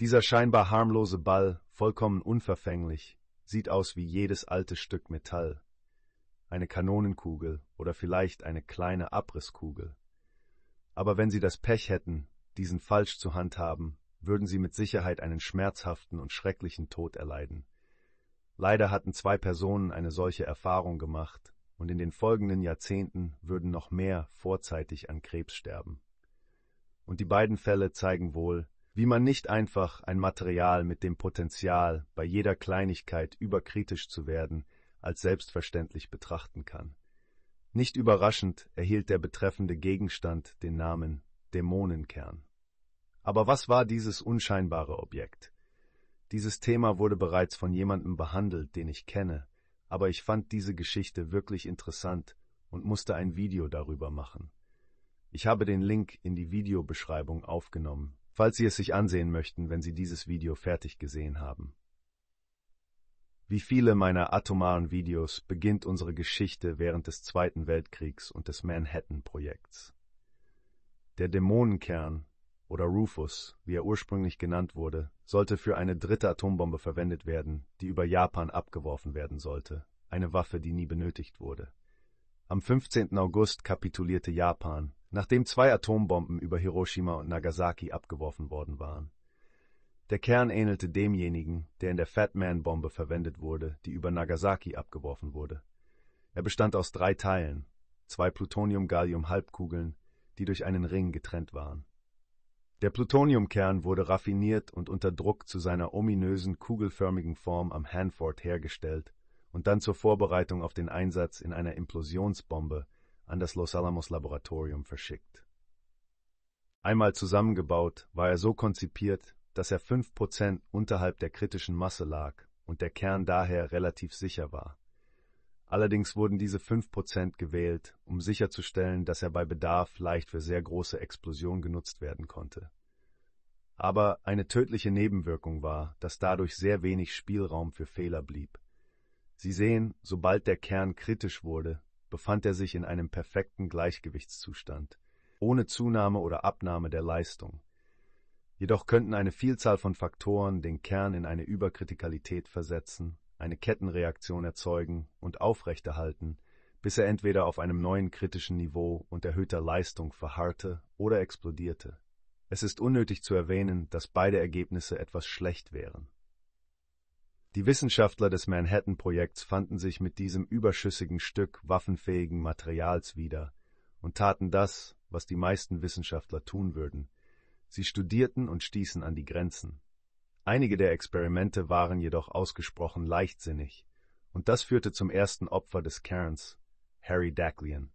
Dieser scheinbar harmlose Ball, vollkommen unverfänglich, sieht aus wie jedes alte Stück Metall. Eine Kanonenkugel oder vielleicht eine kleine Abrisskugel. Aber wenn Sie das Pech hätten, diesen falsch zu handhaben, würden Sie mit Sicherheit einen schmerzhaften und schrecklichen Tod erleiden. Leider hatten zwei Personen eine solche Erfahrung gemacht, und in den folgenden Jahrzehnten würden noch mehr vorzeitig an Krebs sterben. Und die beiden Fälle zeigen wohl, wie man nicht einfach ein Material mit dem Potenzial, bei jeder Kleinigkeit überkritisch zu werden, als selbstverständlich betrachten kann. Nicht überraschend erhielt der betreffende Gegenstand den Namen Dämonenkern. Aber was war dieses unscheinbare Objekt? Dieses Thema wurde bereits von jemandem behandelt, den ich kenne, aber ich fand diese Geschichte wirklich interessant und musste ein Video darüber machen. Ich habe den Link in die Videobeschreibung aufgenommen, falls Sie es sich ansehen möchten, wenn Sie dieses Video fertig gesehen haben. Wie viele meiner atomaren Videos beginnt unsere Geschichte während des Zweiten Weltkriegs und des Manhattan-Projekts. Der Dämonenkern, oder Rufus, wie er ursprünglich genannt wurde, sollte für eine dritte Atombombe verwendet werden, die über Japan abgeworfen werden sollte, eine Waffe, die nie benötigt wurde. Am 15. August kapitulierte Japan, nachdem zwei Atombomben über Hiroshima und Nagasaki abgeworfen worden waren. Der Kern ähnelte demjenigen, der in der Fat Man-Bombe verwendet wurde, die über Nagasaki abgeworfen wurde. Er bestand aus drei Teilen, zwei Plutonium-Gallium-Halbkugeln, die durch einen Ring getrennt waren. Der Plutoniumkern wurde raffiniert und unter Druck zu seiner ominösen kugelförmigen Form am Hanford hergestellt und dann zur Vorbereitung auf den Einsatz in einer Implosionsbombe an das Los Alamos Laboratorium verschickt. Einmal zusammengebaut, war er so konzipiert, dass er fünf Prozent unterhalb der kritischen Masse lag und der Kern daher relativ sicher war. Allerdings wurden diese fünf Prozent gewählt, um sicherzustellen, dass er bei Bedarf leicht für sehr große Explosionen genutzt werden konnte. Aber eine tödliche Nebenwirkung war, dass dadurch sehr wenig Spielraum für Fehler blieb. Sie sehen, sobald der Kern kritisch wurde, befand er sich in einem perfekten Gleichgewichtszustand, ohne Zunahme oder Abnahme der Leistung. Jedoch könnten eine Vielzahl von Faktoren den Kern in eine Überkritikalität versetzen, eine Kettenreaktion erzeugen und aufrechterhalten, bis er entweder auf einem neuen kritischen Niveau und erhöhter Leistung verharrte oder explodierte. Es ist unnötig zu erwähnen, dass beide Ergebnisse etwas schlecht wären. Die Wissenschaftler des Manhattan-Projekts fanden sich mit diesem überschüssigen Stück waffenfähigen Materials wieder und taten das, was die meisten Wissenschaftler tun würden. Sie studierten und stießen an die Grenzen. Einige der Experimente waren jedoch ausgesprochen leichtsinnig, und das führte zum ersten Opfer des Cairns, Harry Daclian.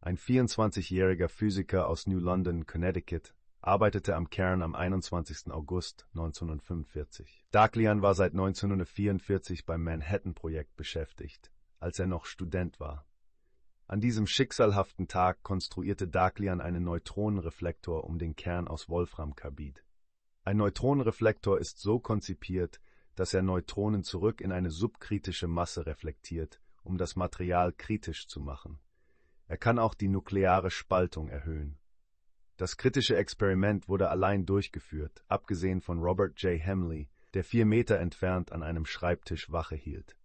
Ein 24-jähriger Physiker aus New London, Connecticut, arbeitete am Cairn am 21. August 1945. Darklian war seit 1944 beim Manhattan-Projekt beschäftigt, als er noch Student war. An diesem schicksalhaften Tag konstruierte Darklian einen Neutronenreflektor um den Kern aus Wolframkarbid. Ein Neutronenreflektor ist so konzipiert, dass er Neutronen zurück in eine subkritische Masse reflektiert, um das Material kritisch zu machen. Er kann auch die nukleare Spaltung erhöhen. Das kritische Experiment wurde allein durchgeführt, abgesehen von Robert J. Hemley, der vier Meter entfernt an einem Schreibtisch Wache hielt.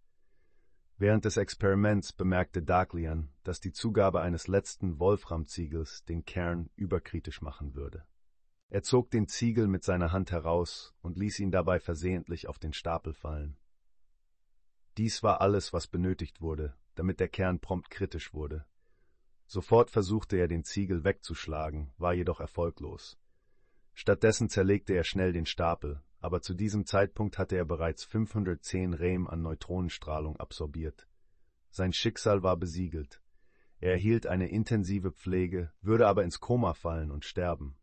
Während des Experiments bemerkte Daglian, dass die Zugabe eines letzten Wolframziegels den Kern überkritisch machen würde. Er zog den Ziegel mit seiner Hand heraus und ließ ihn dabei versehentlich auf den Stapel fallen. Dies war alles, was benötigt wurde, damit der Kern prompt kritisch wurde. Sofort versuchte er, den Ziegel wegzuschlagen, war jedoch erfolglos. Stattdessen zerlegte er schnell den Stapel, aber zu diesem Zeitpunkt hatte er bereits 510 Rehm an Neutronenstrahlung absorbiert. Sein Schicksal war besiegelt. Er erhielt eine intensive Pflege, würde aber ins Koma fallen und sterben.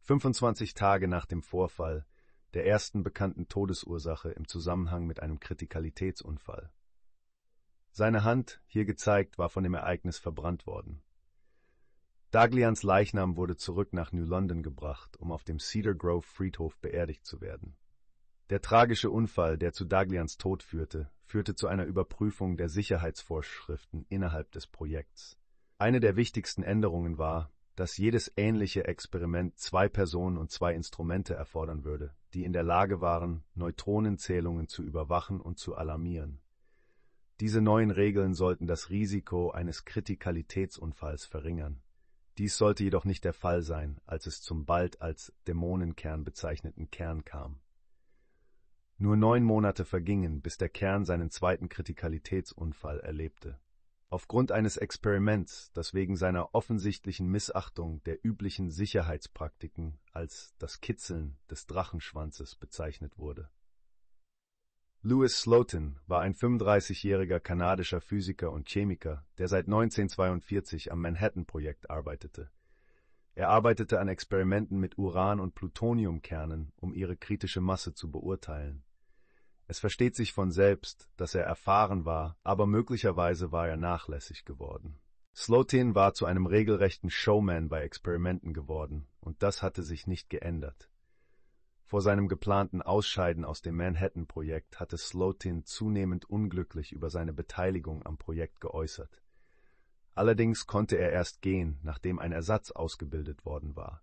25 Tage nach dem Vorfall, der ersten bekannten Todesursache im Zusammenhang mit einem Kritikalitätsunfall. Seine Hand, hier gezeigt, war von dem Ereignis verbrannt worden. Daglians Leichnam wurde zurück nach New London gebracht, um auf dem Cedar Grove Friedhof beerdigt zu werden. Der tragische Unfall, der zu Daglians Tod führte, führte zu einer Überprüfung der Sicherheitsvorschriften innerhalb des Projekts. Eine der wichtigsten Änderungen war, dass jedes ähnliche Experiment zwei Personen und zwei Instrumente erfordern würde, die in der Lage waren, Neutronenzählungen zu überwachen und zu alarmieren. Diese neuen Regeln sollten das Risiko eines Kritikalitätsunfalls verringern. Dies sollte jedoch nicht der Fall sein, als es zum bald als Dämonenkern bezeichneten Kern kam. Nur neun Monate vergingen, bis der Kern seinen zweiten Kritikalitätsunfall erlebte. Aufgrund eines Experiments, das wegen seiner offensichtlichen Missachtung der üblichen Sicherheitspraktiken als das Kitzeln des Drachenschwanzes bezeichnet wurde Lewis Slotin war ein 35-jähriger kanadischer Physiker und Chemiker, der seit 1942 am Manhattan-Projekt arbeitete. Er arbeitete an Experimenten mit Uran- und Plutoniumkernen, um ihre kritische Masse zu beurteilen. Es versteht sich von selbst, dass er erfahren war, aber möglicherweise war er nachlässig geworden. Slotin war zu einem regelrechten Showman bei Experimenten geworden, und das hatte sich nicht geändert. Vor seinem geplanten Ausscheiden aus dem Manhattan-Projekt hatte Slotin zunehmend unglücklich über seine Beteiligung am Projekt geäußert. Allerdings konnte er erst gehen, nachdem ein Ersatz ausgebildet worden war.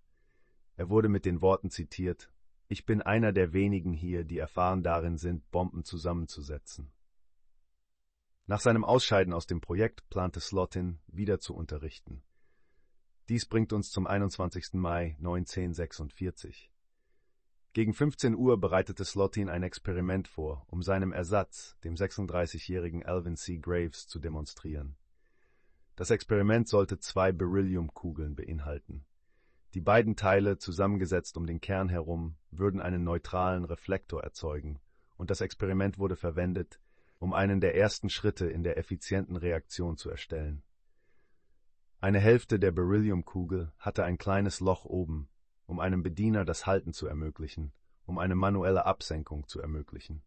Er wurde mit den Worten zitiert, ich bin einer der wenigen hier, die erfahren darin sind, Bomben zusammenzusetzen. Nach seinem Ausscheiden aus dem Projekt plante Slotin, wieder zu unterrichten. Dies bringt uns zum 21. Mai 1946. Gegen 15 Uhr bereitete Slotkin ein Experiment vor, um seinem Ersatz, dem 36-jährigen Alvin C. Graves, zu demonstrieren. Das Experiment sollte zwei Berylliumkugeln beinhalten. Die beiden Teile, zusammengesetzt um den Kern herum, würden einen neutralen Reflektor erzeugen, und das Experiment wurde verwendet, um einen der ersten Schritte in der effizienten Reaktion zu erstellen. Eine Hälfte der Berylliumkugel hatte ein kleines Loch oben, um einem Bediener das Halten zu ermöglichen, um eine manuelle Absenkung zu ermöglichen.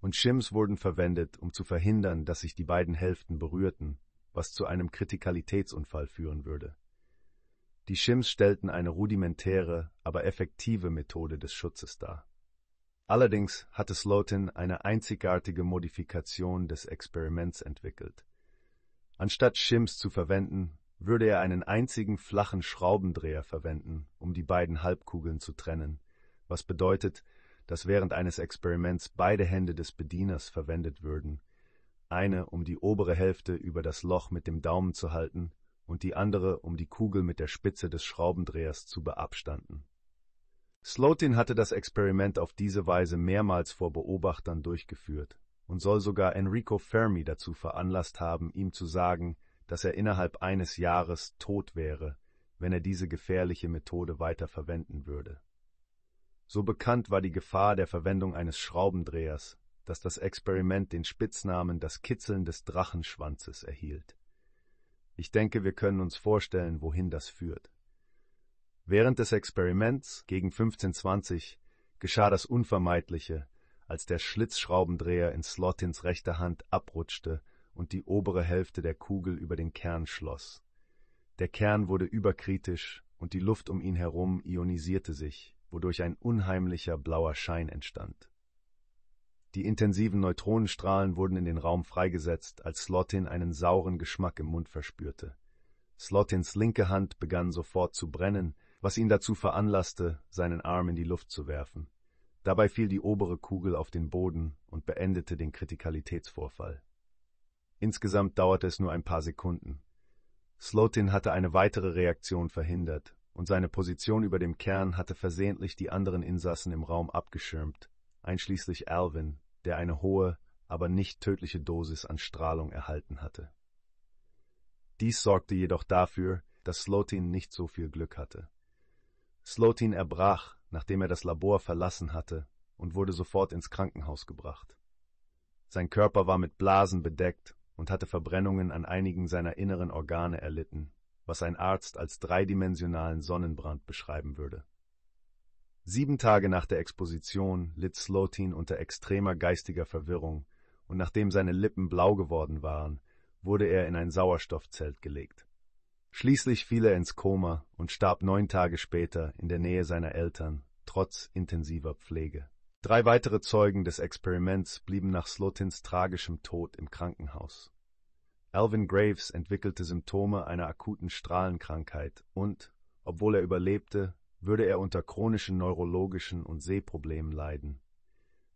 Und Shims wurden verwendet, um zu verhindern, dass sich die beiden Hälften berührten, was zu einem Kritikalitätsunfall führen würde. Die Shims stellten eine rudimentäre, aber effektive Methode des Schutzes dar. Allerdings hatte Slotin eine einzigartige Modifikation des Experiments entwickelt. Anstatt Shims zu verwenden, würde er einen einzigen flachen Schraubendreher verwenden, um die beiden Halbkugeln zu trennen, was bedeutet, dass während eines Experiments beide Hände des Bedieners verwendet würden, eine um die obere Hälfte über das Loch mit dem Daumen zu halten und die andere um die Kugel mit der Spitze des Schraubendrehers zu beabstanden. Slotin hatte das Experiment auf diese Weise mehrmals vor Beobachtern durchgeführt und soll sogar Enrico Fermi dazu veranlasst haben, ihm zu sagen, dass er innerhalb eines Jahres tot wäre, wenn er diese gefährliche Methode weiter verwenden würde. So bekannt war die Gefahr der Verwendung eines Schraubendrehers, dass das Experiment den Spitznamen das Kitzeln des Drachenschwanzes erhielt. Ich denke, wir können uns vorstellen, wohin das führt. Während des Experiments gegen 1520 geschah das Unvermeidliche, als der Schlitzschraubendreher in Slotins rechter Hand abrutschte und die obere Hälfte der Kugel über den Kern schloss. Der Kern wurde überkritisch und die Luft um ihn herum ionisierte sich, wodurch ein unheimlicher blauer Schein entstand. Die intensiven Neutronenstrahlen wurden in den Raum freigesetzt, als Slotin einen sauren Geschmack im Mund verspürte. Slotins linke Hand begann sofort zu brennen, was ihn dazu veranlasste, seinen Arm in die Luft zu werfen. Dabei fiel die obere Kugel auf den Boden und beendete den Kritikalitätsvorfall. Insgesamt dauerte es nur ein paar Sekunden. Slotin hatte eine weitere Reaktion verhindert und seine Position über dem Kern hatte versehentlich die anderen Insassen im Raum abgeschirmt, einschließlich Alvin, der eine hohe, aber nicht tödliche Dosis an Strahlung erhalten hatte. Dies sorgte jedoch dafür, dass Slotin nicht so viel Glück hatte. Slotin erbrach, nachdem er das Labor verlassen hatte, und wurde sofort ins Krankenhaus gebracht. Sein Körper war mit Blasen bedeckt und hatte Verbrennungen an einigen seiner inneren Organe erlitten, was ein Arzt als dreidimensionalen Sonnenbrand beschreiben würde. Sieben Tage nach der Exposition litt Slotin unter extremer geistiger Verwirrung, und nachdem seine Lippen blau geworden waren, wurde er in ein Sauerstoffzelt gelegt. Schließlich fiel er ins Koma und starb neun Tage später in der Nähe seiner Eltern, trotz intensiver Pflege. Drei weitere Zeugen des Experiments blieben nach Slotins tragischem Tod im Krankenhaus. Alvin Graves entwickelte Symptome einer akuten Strahlenkrankheit und, obwohl er überlebte, würde er unter chronischen neurologischen und Sehproblemen leiden.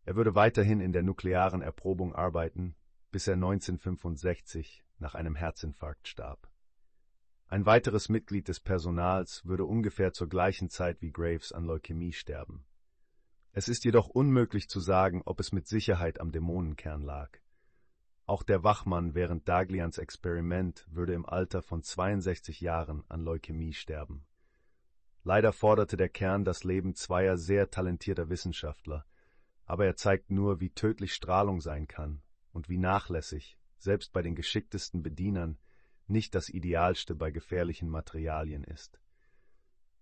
Er würde weiterhin in der nuklearen Erprobung arbeiten, bis er 1965 nach einem Herzinfarkt starb. Ein weiteres Mitglied des Personals würde ungefähr zur gleichen Zeit wie Graves an Leukämie sterben. Es ist jedoch unmöglich zu sagen, ob es mit Sicherheit am Dämonenkern lag. Auch der Wachmann während Daglians Experiment würde im Alter von 62 Jahren an Leukämie sterben. Leider forderte der Kern das Leben zweier sehr talentierter Wissenschaftler, aber er zeigt nur, wie tödlich Strahlung sein kann und wie nachlässig, selbst bei den geschicktesten Bedienern, nicht das Idealste bei gefährlichen Materialien ist.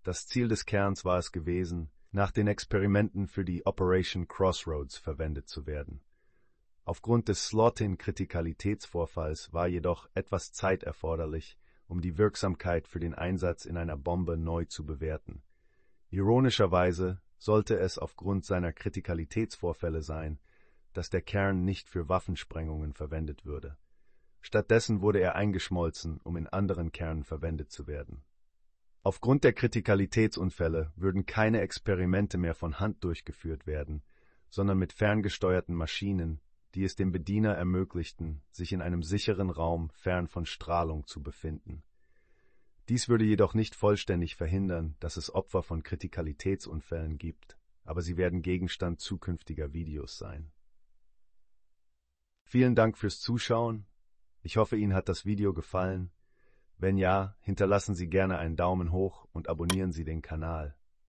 Das Ziel des Kerns war es gewesen, nach den Experimenten für die Operation Crossroads verwendet zu werden. Aufgrund des Slotin-Kritikalitätsvorfalls war jedoch etwas Zeit erforderlich, um die Wirksamkeit für den Einsatz in einer Bombe neu zu bewerten. Ironischerweise sollte es aufgrund seiner Kritikalitätsvorfälle sein, dass der Kern nicht für Waffensprengungen verwendet würde. Stattdessen wurde er eingeschmolzen, um in anderen Kernen verwendet zu werden Aufgrund der Kritikalitätsunfälle würden keine Experimente mehr von Hand durchgeführt werden, sondern mit ferngesteuerten Maschinen, die es dem Bediener ermöglichten, sich in einem sicheren Raum fern von Strahlung zu befinden. Dies würde jedoch nicht vollständig verhindern, dass es Opfer von Kritikalitätsunfällen gibt, aber sie werden Gegenstand zukünftiger Videos sein. Vielen Dank fürs Zuschauen. Ich hoffe, Ihnen hat das Video gefallen wenn ja, hinterlassen Sie gerne einen Daumen hoch und abonnieren Sie den Kanal.